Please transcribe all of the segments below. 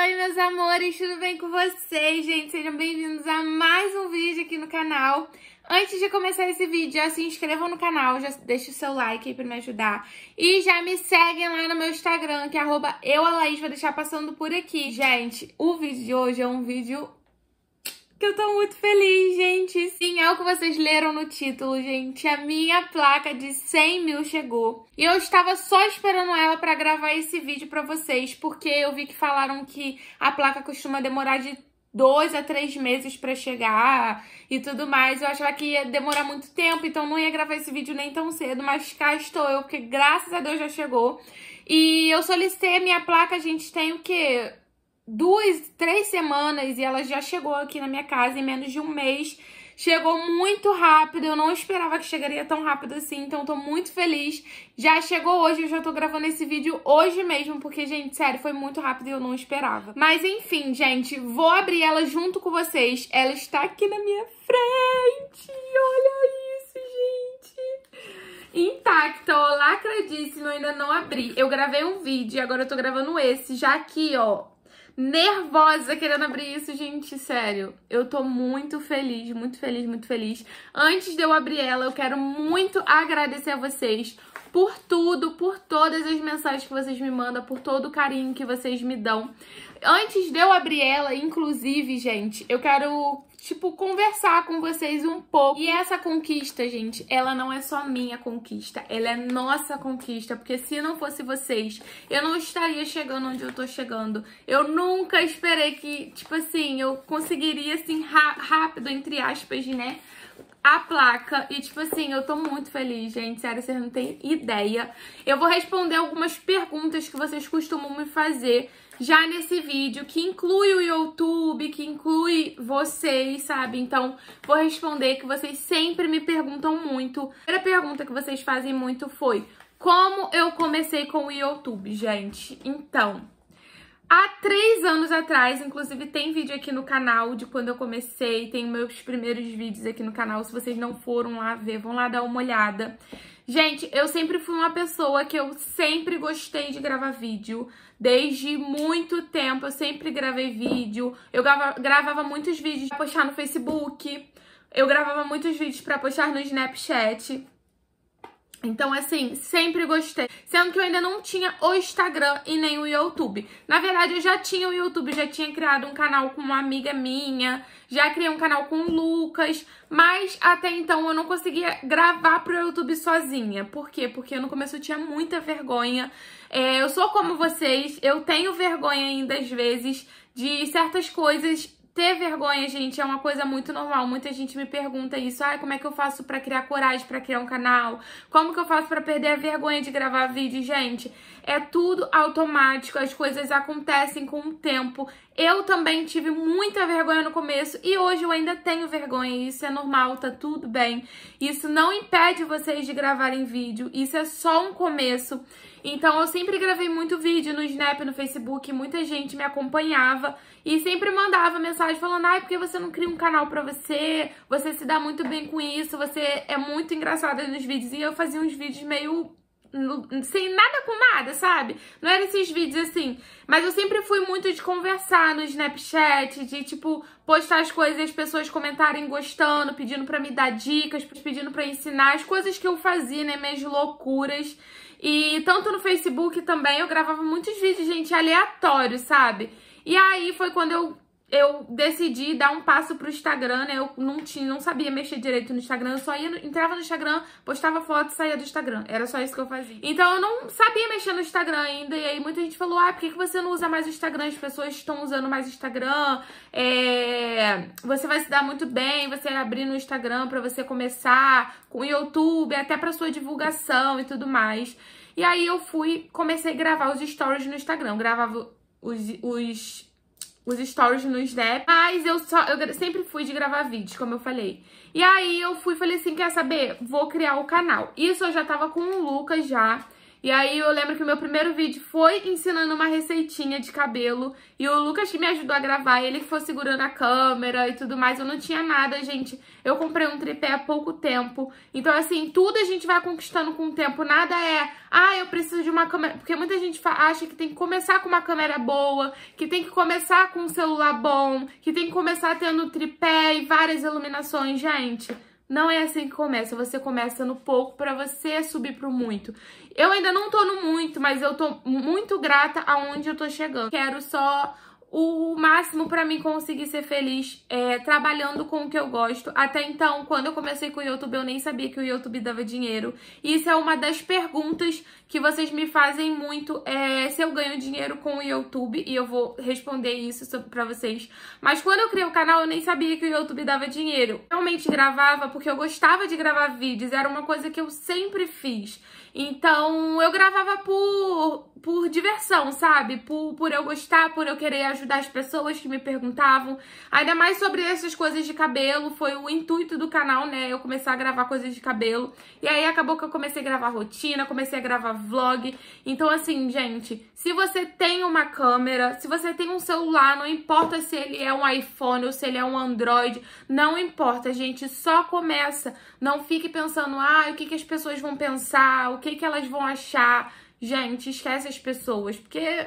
oi, meus amores, tudo bem com vocês, gente? Sejam bem-vindos a mais um vídeo aqui no canal. Antes de começar esse vídeo, já se inscrevam no canal, já deixa o seu like aí pra me ajudar. E já me seguem lá no meu Instagram, que é arroba eu, vou deixar passando por aqui. Gente, o vídeo de hoje é um vídeo que eu tô muito feliz, gente. Sim, é o que vocês leram no título, gente. A minha placa de 100 mil chegou. E eu estava só esperando ela pra gravar esse vídeo pra vocês, porque eu vi que falaram que a placa costuma demorar de dois a três meses para chegar e tudo mais. Eu achava que ia demorar muito tempo, então não ia gravar esse vídeo nem tão cedo, mas cá estou eu, porque graças a Deus já chegou. E eu solicitei a minha placa, a gente tem o quê? duas, três semanas e ela já chegou aqui na minha casa em menos de um mês. Chegou muito rápido, eu não esperava que chegaria tão rápido assim, então tô muito feliz. Já chegou hoje, eu já tô gravando esse vídeo hoje mesmo, porque, gente, sério, foi muito rápido e eu não esperava. Mas enfim, gente, vou abrir ela junto com vocês. Ela está aqui na minha frente, olha isso, gente. Intacta, ó, eu ainda não abri. Eu gravei um vídeo e agora eu tô gravando esse, já aqui, ó, nervosa querendo abrir isso, gente, sério. Eu tô muito feliz, muito feliz, muito feliz. Antes de eu abrir ela, eu quero muito agradecer a vocês por tudo, por todas as mensagens que vocês me mandam, por todo o carinho que vocês me dão. Antes de eu abrir ela, inclusive, gente, eu quero tipo, conversar com vocês um pouco. E essa conquista, gente, ela não é só minha conquista, ela é nossa conquista, porque se não fosse vocês, eu não estaria chegando onde eu tô chegando. Eu nunca esperei que, tipo assim, eu conseguiria, assim, rápido, entre aspas, né? a placa. E, tipo assim, eu tô muito feliz, gente. Sério, vocês não têm ideia. Eu vou responder algumas perguntas que vocês costumam me fazer já nesse vídeo, que inclui o YouTube, que inclui vocês, sabe? Então, vou responder que vocês sempre me perguntam muito. A primeira pergunta que vocês fazem muito foi como eu comecei com o YouTube, gente. Então, há três anos atrás, inclusive tem vídeo aqui no canal de quando eu comecei, tem meus primeiros vídeos aqui no canal. Se vocês não foram lá ver, vão lá dar uma olhada. Gente, eu sempre fui uma pessoa que eu sempre gostei de gravar vídeo. Desde muito tempo eu sempre gravei vídeo. Eu grava, gravava muitos vídeos pra postar no Facebook. Eu gravava muitos vídeos pra postar no Snapchat. Então, assim, sempre gostei. Sendo que eu ainda não tinha o Instagram e nem o YouTube. Na verdade, eu já tinha o YouTube, já tinha criado um canal com uma amiga minha, já criei um canal com o Lucas, mas até então eu não conseguia gravar pro YouTube sozinha. Por quê? Porque no começo eu tinha muita vergonha. É, eu sou como vocês, eu tenho vergonha ainda às vezes de certas coisas ter vergonha, gente, é uma coisa muito normal. Muita gente me pergunta isso. Ai, como é que eu faço para criar coragem para criar um canal? Como que eu faço para perder a vergonha de gravar vídeo, gente? é tudo automático, as coisas acontecem com o tempo. Eu também tive muita vergonha no começo e hoje eu ainda tenho vergonha, isso é normal, tá tudo bem. Isso não impede vocês de gravarem vídeo, isso é só um começo. Então eu sempre gravei muito vídeo no Snap, no Facebook, muita gente me acompanhava e sempre mandava mensagem falando: "Ai, por que você não cria um canal para você? Você se dá muito bem com isso, você é muito engraçada nos vídeos". E eu fazia uns vídeos meio sem nada com nada, sabe? Não era é esses vídeos assim. Mas eu sempre fui muito de conversar no Snapchat, de tipo postar as coisas e as pessoas comentarem gostando, pedindo para me dar dicas, pedindo para ensinar as coisas que eu fazia, né, minhas loucuras. E tanto no Facebook também eu gravava muitos vídeos, gente, aleatórios, sabe? E aí foi quando eu eu decidi dar um passo pro Instagram, né? Eu não tinha, não sabia mexer direito no Instagram, eu só ia, entrava no Instagram, postava foto e saía do Instagram. Era só isso que eu fazia. Então eu não sabia mexer no Instagram ainda, e aí muita gente falou: ah, por que, que você não usa mais o Instagram? As pessoas estão usando mais o Instagram, é... você vai se dar muito bem, você abrir no Instagram para você começar com o YouTube, até pra sua divulgação e tudo mais. E aí eu fui, comecei a gravar os stories no Instagram, eu gravava os, os os stories no Snap, mas eu só eu sempre fui de gravar vídeos, como eu falei. E aí eu fui falei assim, quer saber? Vou criar o canal. Isso eu já tava com o Lucas já. E aí eu lembro que o meu primeiro vídeo foi ensinando uma receitinha de cabelo e o Lucas que me ajudou a gravar, ele foi segurando a câmera e tudo mais. Eu não tinha nada, gente. Eu comprei um tripé há pouco tempo. Então assim, tudo a gente vai conquistando com o tempo. Nada é, ah, eu preciso de uma câmera, porque muita gente acha que tem que começar com uma câmera boa, que tem que começar com um celular bom, que tem que começar tendo tripé e várias iluminações, gente. Não é assim que começa, você começa no pouco para você subir pro muito. Eu ainda não tô no muito, mas eu tô muito grata aonde eu tô chegando. Quero só o máximo para mim conseguir ser feliz é, trabalhando com o que eu gosto. Até então, quando eu comecei com o YouTube, eu nem sabia que o YouTube dava dinheiro. E isso é uma das perguntas que vocês me fazem muito, é, se eu ganho dinheiro com o YouTube, e eu vou responder isso pra vocês. Mas quando eu criei o canal, eu nem sabia que o YouTube dava dinheiro. Realmente gravava porque eu gostava de gravar vídeos, era uma coisa que eu sempre fiz. Então eu gravava por, por diversão, sabe? Por, por eu gostar, por eu querer ajudar as pessoas que me perguntavam. Ainda mais sobre essas coisas de cabelo, foi o intuito do canal, né? Eu começar a gravar coisas de cabelo. E aí acabou que eu comecei a gravar rotina, comecei a gravar vlog. Então, assim, gente, se você tem uma câmera, se você tem um celular, não importa se ele é um iPhone ou se ele é um Android, não importa, gente, só começa. Não fique pensando, ah, o que, que as pessoas vão pensar, o que que, que elas vão achar. Gente, esquece as pessoas, porque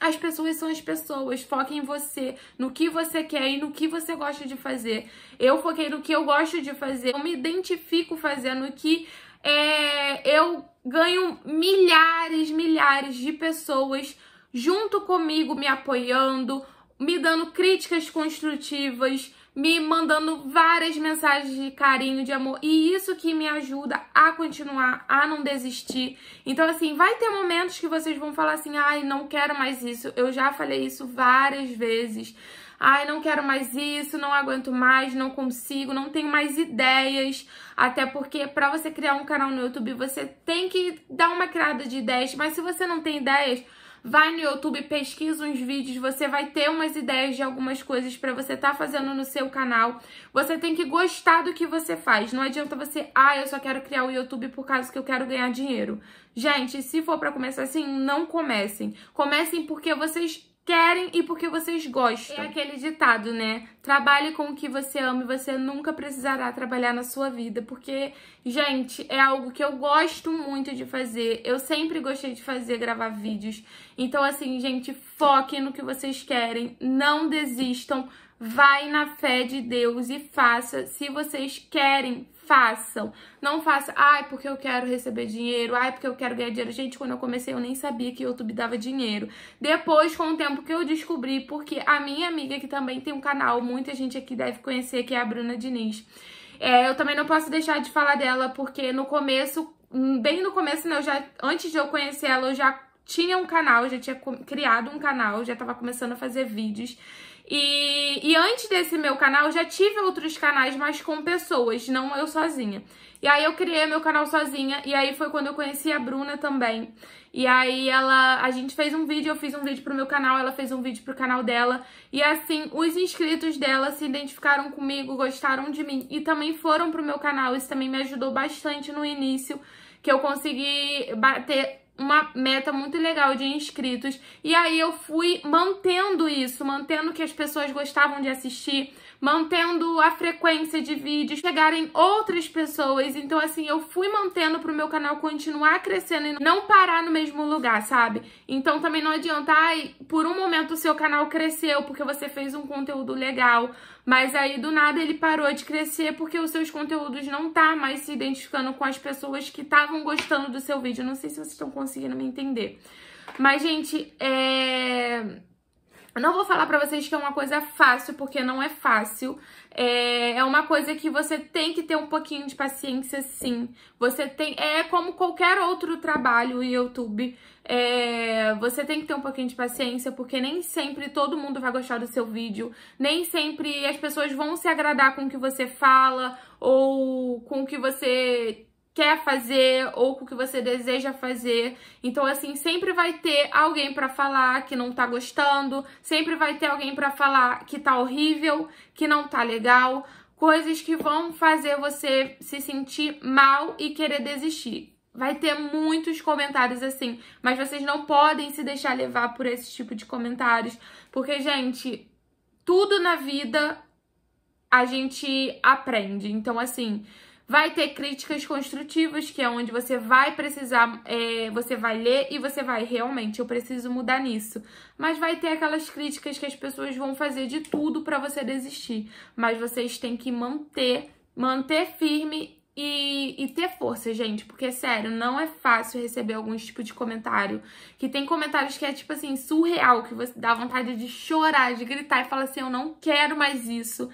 as pessoas são as pessoas. Foque em você, no que você quer e no que você gosta de fazer. Eu foquei no que eu gosto de fazer. Eu me identifico fazendo o que é, eu ganho milhares, milhares de pessoas junto comigo, me apoiando, me dando críticas construtivas me mandando várias mensagens de carinho, de amor, e isso que me ajuda a continuar, a não desistir. Então, assim, vai ter momentos que vocês vão falar assim: ai, não quero mais isso, eu já falei isso várias vezes. Ai, não quero mais isso, não aguento mais, não consigo, não tenho mais ideias. Até porque para você criar um canal no YouTube, você tem que dar uma criada de ideias, mas se você não tem ideias, Vai no YouTube, pesquisa uns vídeos, você vai ter umas ideias de algumas coisas para você estar tá fazendo no seu canal. Você tem que gostar do que você faz. Não adianta você, ah, eu só quero criar o YouTube por causa que eu quero ganhar dinheiro. Gente, se for para começar assim, não comecem. Comecem porque vocês querem e porque vocês gostam. É aquele ditado, né? Trabalhe com o que você ama e você nunca precisará trabalhar na sua vida, porque, gente, é algo que eu gosto muito de fazer. Eu sempre gostei de fazer gravar vídeos. Então, assim, gente, foquem no que vocês querem, não desistam. Vai na fé de Deus e faça. Se vocês querem, façam. Não façam, ai, porque eu quero receber dinheiro, ai, porque eu quero ganhar dinheiro. Gente, quando eu comecei, eu nem sabia que o YouTube dava dinheiro. Depois, com o tempo que eu descobri, porque a minha amiga, que também tem um canal, muita gente aqui deve conhecer, que é a Bruna Diniz. É, eu também não posso deixar de falar dela, porque no começo, hum, bem no começo, né, eu já, antes de eu conhecer ela, eu já tinha um canal, já tinha criado um canal, já tava começando a fazer vídeos. E, e antes desse meu canal, eu já tive outros canais, mas com pessoas, não eu sozinha. E aí eu criei meu canal sozinha, e aí foi quando eu conheci a Bruna também. E aí ela, a gente fez um vídeo, eu fiz um vídeo pro meu canal, ela fez um vídeo pro canal dela. E assim, os inscritos dela se identificaram comigo, gostaram de mim e também foram pro meu canal. Isso também me ajudou bastante no início, que eu consegui bater uma meta muito legal de inscritos. E aí eu fui mantendo isso, mantendo que as pessoas gostavam de assistir, mantendo a frequência de vídeos, chegarem outras pessoas. Então, assim, eu fui mantendo pro meu canal continuar crescendo e não parar no mesmo lugar, sabe? Então também não adianta, ai, por um momento o seu canal cresceu porque você fez um conteúdo legal, mas aí do nada ele parou de crescer porque os seus conteúdos não tá mais se identificando com as pessoas que estavam gostando do seu vídeo. não sei se vocês estão conseguindo me entender. Mas, gente, é eu não vou falar pra vocês que é uma coisa fácil, porque não é fácil. É, é, uma coisa que você tem que ter um pouquinho de paciência, sim. Você tem... É como qualquer outro trabalho em YouTube. É, você tem que ter um pouquinho de paciência, porque nem sempre todo mundo vai gostar do seu vídeo. Nem sempre as pessoas vão se agradar com o que você fala ou com o que você quer fazer ou com o que você deseja fazer. Então assim, sempre vai ter alguém para falar que não tá gostando, sempre vai ter alguém para falar que tá horrível, que não tá legal, coisas que vão fazer você se sentir mal e querer desistir. Vai ter muitos comentários assim, mas vocês não podem se deixar levar por esse tipo de comentários, porque gente, tudo na vida a gente aprende. Então assim, Vai ter críticas construtivas, que é onde você vai precisar, é, você vai ler e você vai realmente, eu preciso mudar nisso. Mas vai ter aquelas críticas que as pessoas vão fazer de tudo para você desistir. Mas vocês têm que manter, manter firme e, e, ter força, gente, porque sério, não é fácil receber algum tipo de comentário. Que tem comentários que é tipo assim, surreal, que você dá vontade de chorar, de gritar e fala assim: eu não quero mais isso.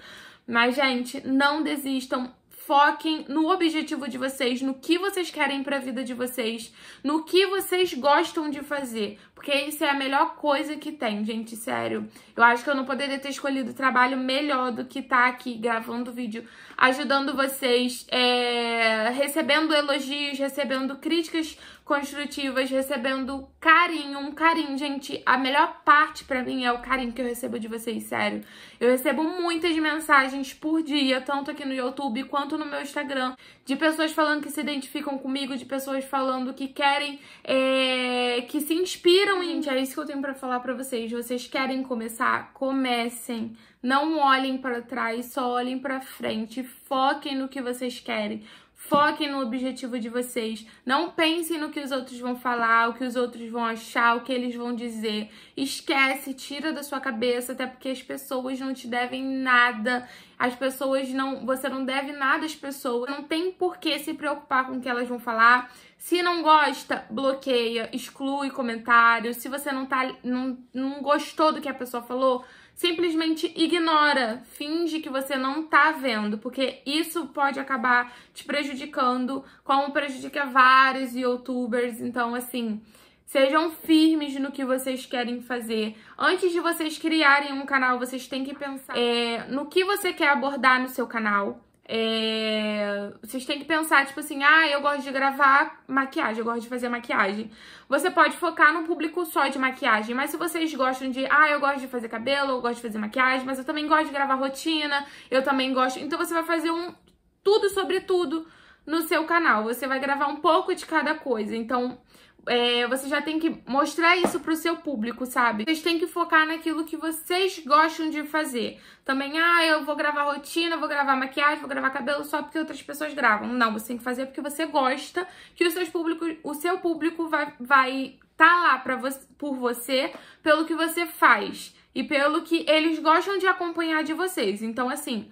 Mas, gente, não desistam foquem no objetivo de vocês, no que vocês querem para a vida de vocês, no que vocês gostam de fazer, porque isso é a melhor coisa que tem, gente, sério. Eu acho que eu não poderia ter escolhido trabalho melhor do que estar tá aqui gravando vídeo, ajudando vocês, é, recebendo elogios, recebendo críticas construtivas, recebendo carinho, um carinho, gente. A melhor parte para mim é o carinho que eu recebo de vocês, sério. Eu recebo muitas mensagens por dia, tanto aqui no YouTube quanto no meu Instagram, de pessoas falando que se identificam comigo, de pessoas falando que querem, é, que se inspiram Literalmente, é isso que eu tenho para falar para vocês. Vocês querem começar? Comecem. Não olhem para trás, só olhem para frente. Foquem no que vocês querem. Foquem no objetivo de vocês. Não pensem no que os outros vão falar, o que os outros vão achar, o que eles vão dizer. Esquece, tira da sua cabeça, até porque as pessoas não te devem nada. As pessoas não, você não deve nada às pessoas. Não tem por que se preocupar com o que elas vão falar se não gosta, bloqueia, exclui comentários. Se você não, tá, não, não gostou do que a pessoa falou, simplesmente ignora, finge que você não tá vendo, porque isso pode acabar te prejudicando, como prejudica vários youtubers. Então, assim, sejam firmes no que vocês querem fazer. Antes de vocês criarem um canal, vocês têm que pensar é, no que você quer abordar no seu canal. É... Vocês têm que pensar, tipo assim, ah, eu gosto de gravar maquiagem, eu gosto de fazer maquiagem. Você pode focar num público só de maquiagem, mas se vocês gostam de, ah, eu gosto de fazer cabelo, eu gosto de fazer maquiagem, mas eu também gosto de gravar rotina, eu também gosto. Então você vai fazer um tudo sobre tudo no seu canal. Você vai gravar um pouco de cada coisa. Então, é, você já tem que mostrar isso pro seu público, sabe? Vocês têm que focar naquilo que vocês gostam de fazer. Também, ah, eu vou gravar rotina, vou gravar maquiagem, vou gravar cabelo só porque outras pessoas gravam. Não, você tem que fazer porque você gosta, que os seus públicos, o seu público vai, vai tá lá pra você, por você pelo que você faz e pelo que eles gostam de acompanhar de vocês. Então, assim,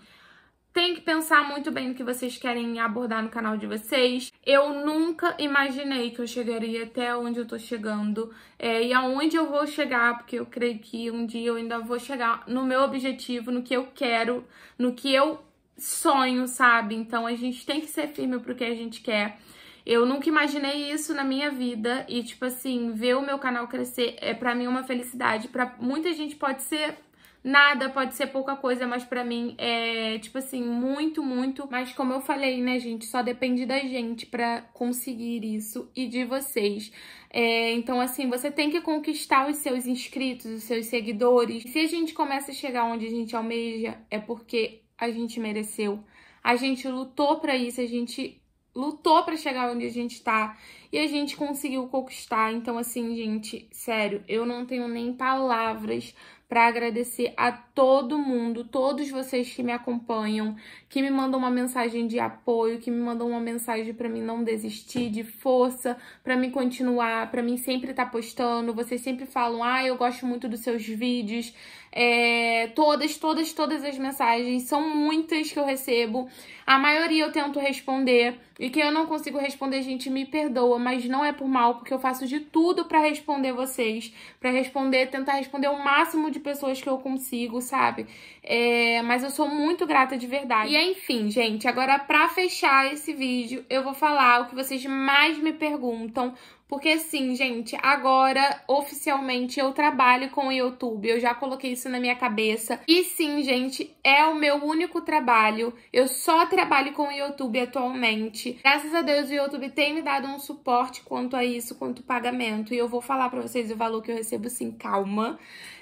tem que pensar muito bem no que vocês querem abordar no canal de vocês. Eu nunca imaginei que eu chegaria até onde eu tô chegando é, e aonde eu vou chegar, porque eu creio que um dia eu ainda vou chegar no meu objetivo, no que eu quero, no que eu sonho, sabe? Então a gente tem que ser firme pro que a gente quer. Eu nunca imaginei isso na minha vida e tipo assim, ver o meu canal crescer é para mim uma felicidade, para muita gente pode ser nada, pode ser pouca coisa, mas pra mim é, tipo assim, muito, muito. Mas como eu falei, né, gente, só depende da gente pra conseguir isso e de vocês. É, então, assim, você tem que conquistar os seus inscritos, os seus seguidores. Se a gente começa a chegar onde a gente almeja, é porque a gente mereceu. A gente lutou para isso, a gente lutou para chegar onde a gente tá e a gente conseguiu conquistar. Então, assim, gente, sério, eu não tenho nem palavras para agradecer a todo mundo, todos vocês que me acompanham, que me mandam uma mensagem de apoio, que me mandam uma mensagem para mim não desistir, de força, para mim continuar, para mim sempre estar tá postando. Vocês sempre falam: "Ah, eu gosto muito dos seus vídeos". É, todas, todas, todas as mensagens. São muitas que eu recebo. A maioria eu tento responder. E que eu não consigo responder, gente, me perdoa, mas não é por mal, porque eu faço de tudo para responder vocês, para responder, tentar responder o máximo de pessoas que eu consigo, sabe? É, mas eu sou muito grata de verdade. E enfim, gente, agora para fechar esse vídeo, eu vou falar o que vocês mais me perguntam, porque sim gente, agora oficialmente eu trabalho com o YouTube, eu já coloquei isso na minha cabeça. E sim, gente, é o meu único trabalho. Eu só trabalho com o YouTube atualmente. Graças a Deus o YouTube tem me dado um suporte quanto a isso, quanto pagamento, e eu vou falar para vocês o valor que eu recebo sim, calma.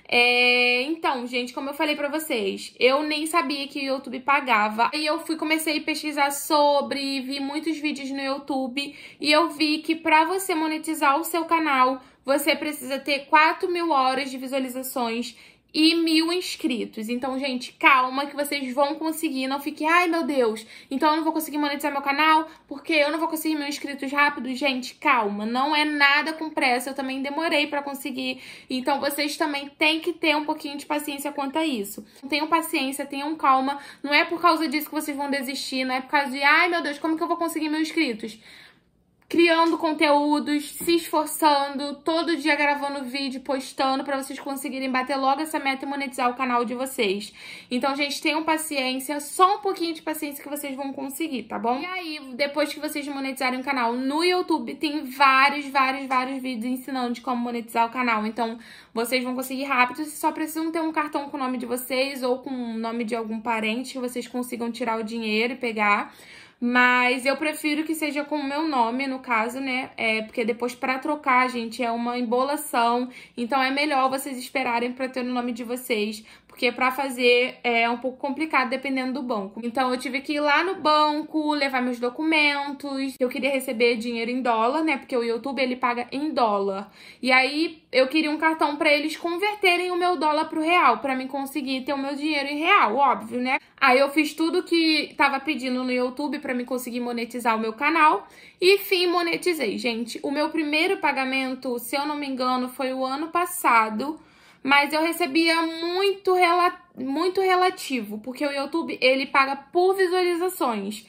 É, então, gente, como eu falei pra vocês, eu nem sabia que o YouTube pagava. E eu fui, comecei a pesquisar sobre, vi muitos vídeos no YouTube. E eu vi que pra você monetizar o seu canal, você precisa ter 4 mil horas de visualizações e mil inscritos. Então, gente, calma que vocês vão conseguir. Não fique, ai meu Deus, então eu não vou conseguir monetizar meu canal porque eu não vou conseguir mil inscritos rápido. Gente, calma, não é nada com pressa. Eu também demorei para conseguir. Então, vocês também têm que ter um pouquinho de paciência quanto a isso. Tenham paciência, tenham calma. Não é por causa disso que vocês vão desistir, não é por causa de, ai meu Deus, como que eu vou conseguir mil inscritos? criando conteúdos, se esforçando, todo dia gravando vídeo, postando para vocês conseguirem bater logo essa meta e monetizar o canal de vocês. Então, gente, tenham paciência, só um pouquinho de paciência que vocês vão conseguir, tá bom? E aí, depois que vocês monetizarem o canal no YouTube, tem vários, vários, vários vídeos ensinando de como monetizar o canal. Então, vocês vão conseguir rápido, vocês só precisam ter um cartão com o nome de vocês ou com o nome de algum parente que vocês consigam tirar o dinheiro e pegar. Mas eu prefiro que seja com o meu nome, no caso, né? É, porque depois para trocar, gente, é uma embolação. Então é melhor vocês esperarem para ter o nome de vocês porque para fazer é um pouco complicado dependendo do banco. Então eu tive que ir lá no banco, levar meus documentos. Eu queria receber dinheiro em dólar, né? Porque o YouTube ele paga em dólar. E aí eu queria um cartão para eles converterem o meu dólar pro real, para mim conseguir ter o meu dinheiro em real, óbvio, né? Aí eu fiz tudo que tava pedindo no YouTube para mim conseguir monetizar o meu canal e fim monetizei, gente. O meu primeiro pagamento, se eu não me engano, foi o ano passado mas eu recebia muito, rela muito relativo, porque o YouTube ele paga por visualizações.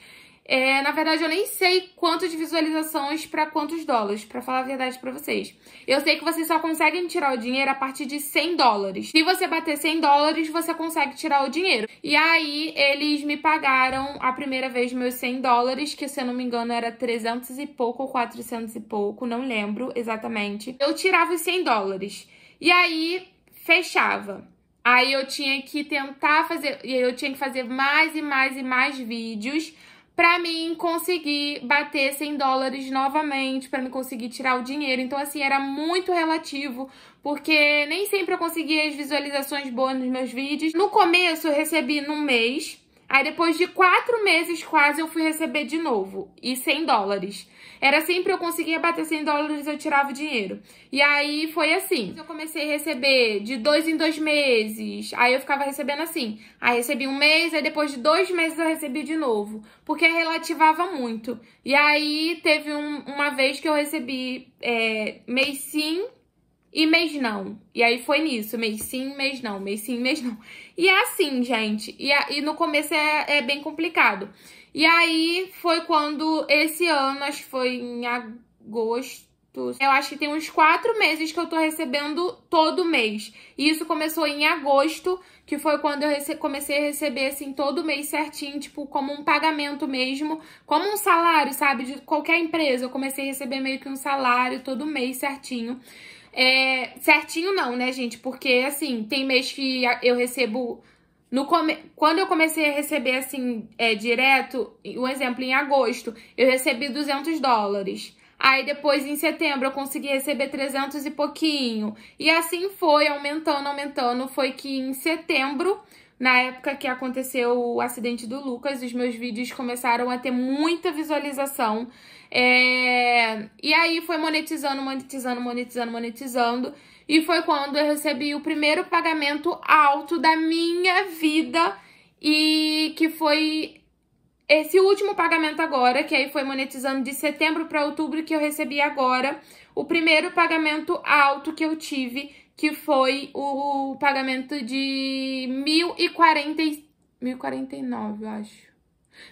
É, na verdade, eu nem sei quanto de visualizações para quantos dólares, para falar a verdade para vocês. Eu sei que vocês só conseguem tirar o dinheiro a partir de 100 dólares. Se você bater 100 dólares, você consegue tirar o dinheiro. E aí, eles me pagaram a primeira vez meus 100 dólares, que se eu não me engano era 300 e pouco ou 400 e pouco, não lembro exatamente. Eu tirava os 100 dólares. E aí, fechava. Aí eu tinha que tentar fazer, e eu tinha que fazer mais e mais e mais vídeos para mim conseguir bater 100 dólares novamente, para me conseguir tirar o dinheiro. Então assim, era muito relativo, porque nem sempre eu conseguia as visualizações boas nos meus vídeos. No começo eu recebi num mês, aí depois de quatro meses quase eu fui receber de novo, e 100 dólares. Era sempre eu conseguia bater 100 dólares, eu tirava o dinheiro. E aí foi assim. Eu comecei a receber de dois em dois meses. Aí eu ficava recebendo assim. Aí recebi um mês, aí depois de dois meses eu recebi de novo. Porque relativava muito. E aí teve um, uma vez que eu recebi é, mês sim e mês não. E aí foi nisso, mês sim, mês não, mês sim, mês não. E é assim, gente. E, a, e no começo é, é bem complicado. E aí foi quando esse ano, acho que foi em agosto. Eu acho que tem uns quatro meses que eu tô recebendo todo mês. E isso começou em agosto, que foi quando eu comecei a receber, assim, todo mês certinho, tipo, como um pagamento mesmo, como um salário, sabe? De qualquer empresa. Eu comecei a receber meio que um salário todo mês certinho. É, certinho não, né, gente? Porque, assim, tem mês que eu recebo... No come... Quando eu comecei a receber, assim, é, direto, um exemplo, em agosto, eu recebi 200 dólares. Aí depois, em setembro, eu consegui receber 300 e pouquinho. E assim foi, aumentando, aumentando. Foi que em setembro na época que aconteceu o acidente do Lucas, os meus vídeos começaram a ter muita visualização. É... E aí foi monetizando, monetizando, monetizando, monetizando. E foi quando eu recebi o primeiro pagamento alto da minha vida. E que foi esse último pagamento agora, que aí foi monetizando de setembro para outubro, que eu recebi agora. O primeiro pagamento alto que eu tive que foi o pagamento de 1.040, 1.049, eu acho.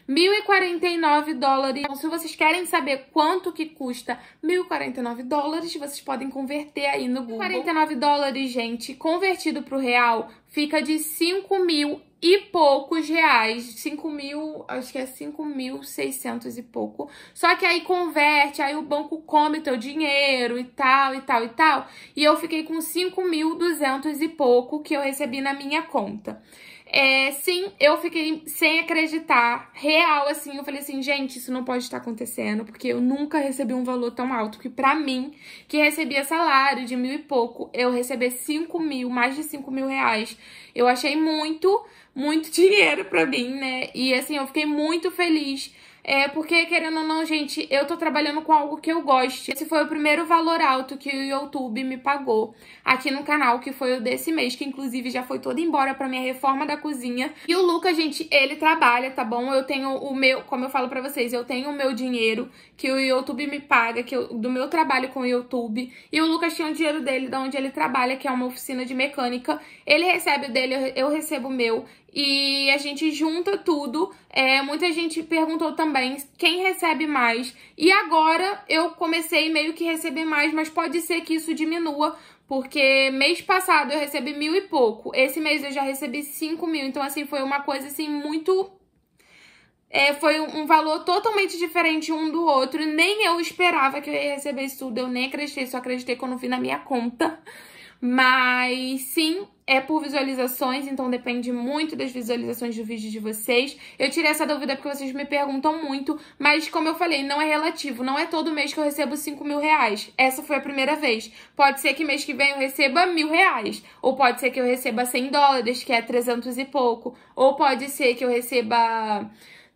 1.049 dólares. Então, se vocês querem saber quanto que custa 1.049 dólares, vocês podem converter aí no Google. 49 dólares, gente, convertido pro real, fica de 5.000 e poucos reais, 5 mil, acho que é 5.600 e pouco. Só que aí converte, aí o banco come teu dinheiro e tal, e tal, e tal. E eu fiquei com mil duzentos e pouco que eu recebi na minha conta. É, sim, eu fiquei sem acreditar, real, assim. Eu falei assim, gente, isso não pode estar acontecendo, porque eu nunca recebi um valor tão alto. Que para mim, que recebia salário de mil e pouco, eu receber cinco mil, mais de cinco mil reais. Eu achei muito, muito dinheiro pra mim, né? E assim, eu fiquei muito feliz é, porque, querendo ou não, gente, eu tô trabalhando com algo que eu goste. Esse foi o primeiro valor alto que o YouTube me pagou aqui no canal, que foi o desse mês, que inclusive já foi todo embora pra minha reforma da cozinha. E o Lucas, gente, ele trabalha, tá bom? Eu tenho o meu, como eu falo pra vocês, eu tenho o meu dinheiro que o YouTube me paga, que eu, do meu trabalho com o YouTube. E o Lucas tinha o dinheiro dele, da de onde ele trabalha, que é uma oficina de mecânica. Ele recebe o dele, eu recebo o meu e a gente junta tudo. É, muita gente perguntou também quem recebe mais. E agora eu comecei meio que receber mais, mas pode ser que isso diminua, porque mês passado eu recebi mil e pouco. Esse mês eu já recebi cinco mil. Então, assim, foi uma coisa assim muito. É, foi um valor totalmente diferente um do outro. Nem eu esperava que eu ia receber isso tudo. Eu nem acreditei, só acreditei quando vi na minha conta. Mas sim, é por visualizações, então depende muito das visualizações do vídeo de vocês. Eu tirei essa dúvida porque vocês me perguntam muito, mas como eu falei, não é relativo, não é todo mês que eu recebo 5 mil reais. Essa foi a primeira vez. Pode ser que mês que vem eu receba mil reais, ou pode ser que eu receba 100 dólares, que é 300 e pouco, ou pode ser que eu receba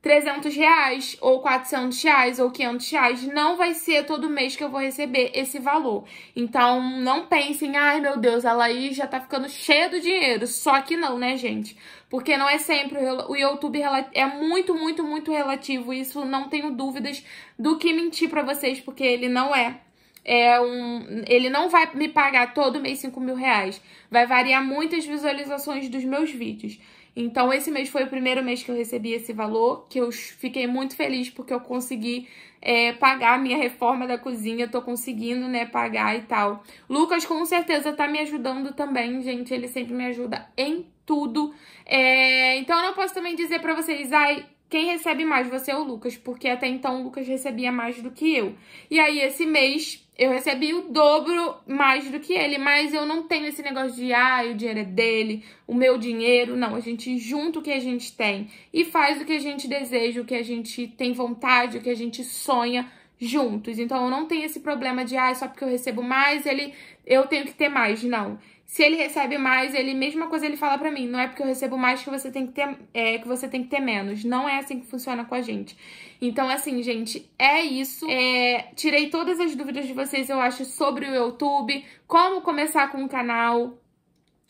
300 reais, ou 400 reais, ou 500 reais. Não vai ser todo mês que eu vou receber esse valor. Então, não pensem, ai meu Deus, a Laís já tá ficando cheia do dinheiro. Só que não, né, gente? Porque não é sempre, o YouTube é muito, muito, muito relativo. Isso não tenho dúvidas do que mentir para vocês, porque ele não é é um, ele não vai me pagar todo mês 5 mil reais. Vai variar muitas visualizações dos meus vídeos. Então, esse mês foi o primeiro mês que eu recebi esse valor, que eu fiquei muito feliz porque eu consegui é, pagar a minha reforma da cozinha, tô conseguindo, né, pagar e tal. Lucas, com certeza, tá me ajudando também, gente, ele sempre me ajuda em tudo. É, então, eu não posso também dizer pra vocês, ai, quem recebe mais, você ou o Lucas, porque até então o Lucas recebia mais do que eu. E aí, esse mês, eu recebi o dobro mais do que ele, mas eu não tenho esse negócio de, ah, o dinheiro é dele, o meu dinheiro. Não, a gente junta o que a gente tem e faz o que a gente deseja, o que a gente tem vontade, o que a gente sonha juntos. Então eu não tenho esse problema de, ah, só porque eu recebo mais, ele eu tenho que ter mais. Não. Se ele recebe mais, ele mesma coisa ele fala para mim, não é porque eu recebo mais que você tem que ter é, que você tem que ter menos. Não é assim que funciona com a gente. Então assim, gente, é isso. É, tirei todas as dúvidas de vocês, eu acho, sobre o YouTube, como começar com o canal,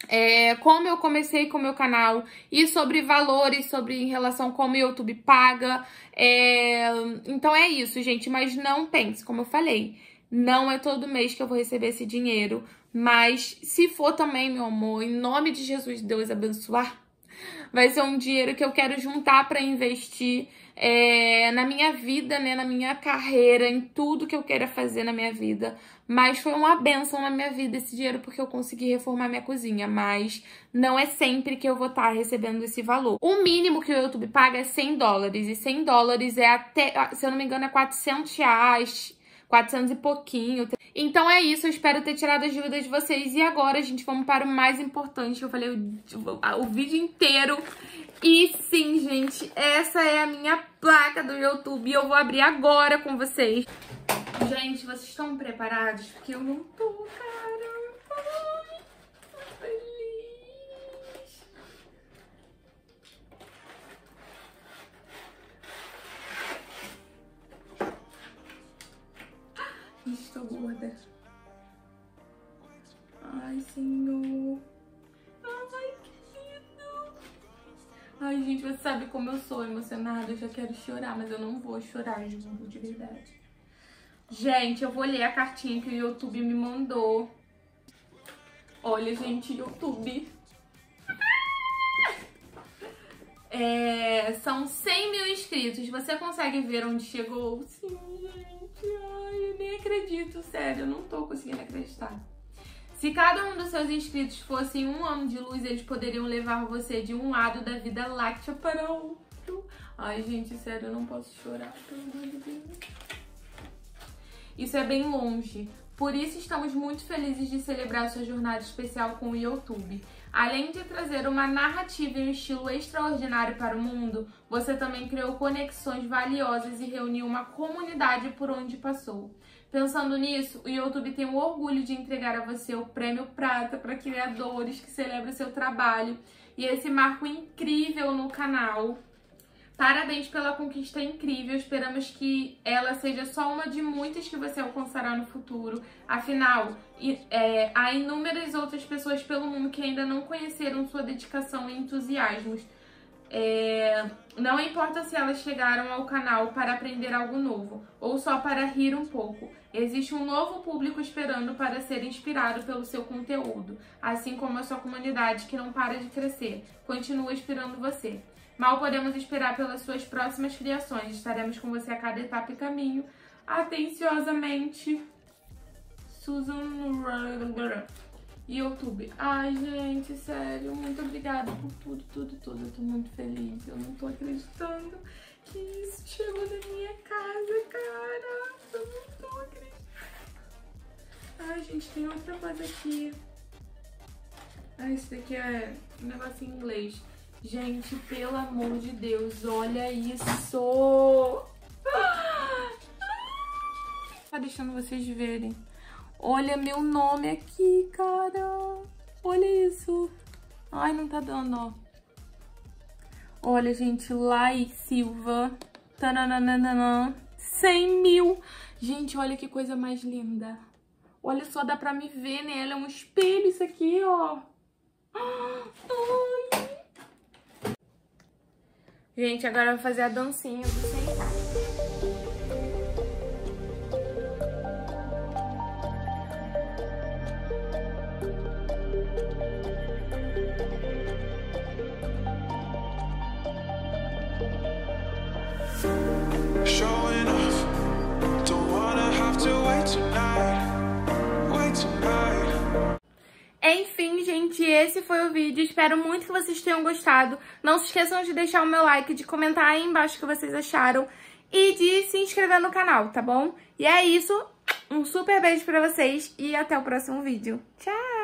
é, como eu comecei com o meu canal e sobre valores, sobre em relação como o YouTube paga. É, então é isso, gente. Mas não pense, como eu falei, não é todo mês que eu vou receber esse dinheiro. Mas se for também, meu amor, em nome de Jesus, Deus abençoar, vai ser um dinheiro que eu quero juntar para investir é, na minha vida, né, na minha carreira, em tudo que eu queira fazer na minha vida. Mas foi uma benção na minha vida esse dinheiro porque eu consegui reformar minha cozinha, mas não é sempre que eu vou estar tá recebendo esse valor. O mínimo que o YouTube paga é 100 dólares e 100 dólares é até, se eu não me engano, é 400 reais, 400 e pouquinho. Então é isso, eu espero ter tirado as dúvidas de vocês. E agora, gente, vamos para o mais importante, eu falei o, o vídeo inteiro. E sim, gente, essa é a minha placa do YouTube e eu vou abrir agora com vocês. Gente, vocês estão preparados? Porque eu não tô, cara. Eu não tô. estou gorda. Ai, Senhor. Ai, que lindo. Ai, gente, você sabe como eu sou emocionada. Eu já quero chorar, mas eu não vou chorar, juro, de verdade. Gente, eu vou ler a cartinha que o YouTube me mandou. Olha, gente, YouTube. É, são 100 mil inscritos. Você consegue ver onde chegou? Sim nem acredito, sério, eu não tô conseguindo acreditar. Se cada um dos seus inscritos fosse um ano de luz, eles poderiam levar você de um lado da vida láctea para outro. Ai, gente, sério, eu não posso chorar, Isso é bem longe, por isso, estamos muito felizes de celebrar sua jornada especial com o YouTube. Além de trazer uma narrativa e um estilo extraordinário para o mundo, você também criou conexões valiosas e reuniu uma comunidade por onde passou. Pensando nisso, o YouTube tem o orgulho de entregar a você o Prêmio Prata para criadores que celebram seu trabalho e esse marco incrível no canal Parabéns pela conquista incrível. Esperamos que ela seja só uma de muitas que você alcançará no futuro. Afinal, é, há inúmeras outras pessoas pelo mundo que ainda não conheceram sua dedicação e entusiasmos. É, não importa se elas chegaram ao canal para aprender algo novo ou só para rir um pouco. Existe um novo público esperando para ser inspirado pelo seu conteúdo, assim como a sua comunidade que não para de crescer. Continua inspirando você. Mal podemos esperar pelas suas próximas criações. Estaremos com você a cada etapa e caminho. Atenciosamente, Susan e YouTube. Ai, gente, sério, muito obrigada por tudo, tudo, tudo. Eu tô muito feliz. Eu não tô acreditando que isso chegou na minha casa, cara. Eu não tô acreditando. Ai, gente, tem outra coisa aqui. Ah, isso daqui é um negócio em inglês. Gente, pelo amor de Deus, olha isso! Tá deixando vocês verem. Olha meu nome aqui, cara. Olha isso. Ai, não tá dando, ó. Olha, gente, Lai Silva. Tananana. 100 mil. Gente, olha que coisa mais linda. Olha só, dá pra me ver, né? Ela é um espelho isso aqui, ó. Ah, Gente, agora eu vou fazer a dancinha do sentar. esse foi o vídeo. Espero muito que vocês tenham gostado. Não se esqueçam de deixar o meu like, de comentar aí embaixo o que vocês acharam e de se inscrever no canal, tá bom? E é isso. Um super beijo pra vocês e até o próximo vídeo. Tchau!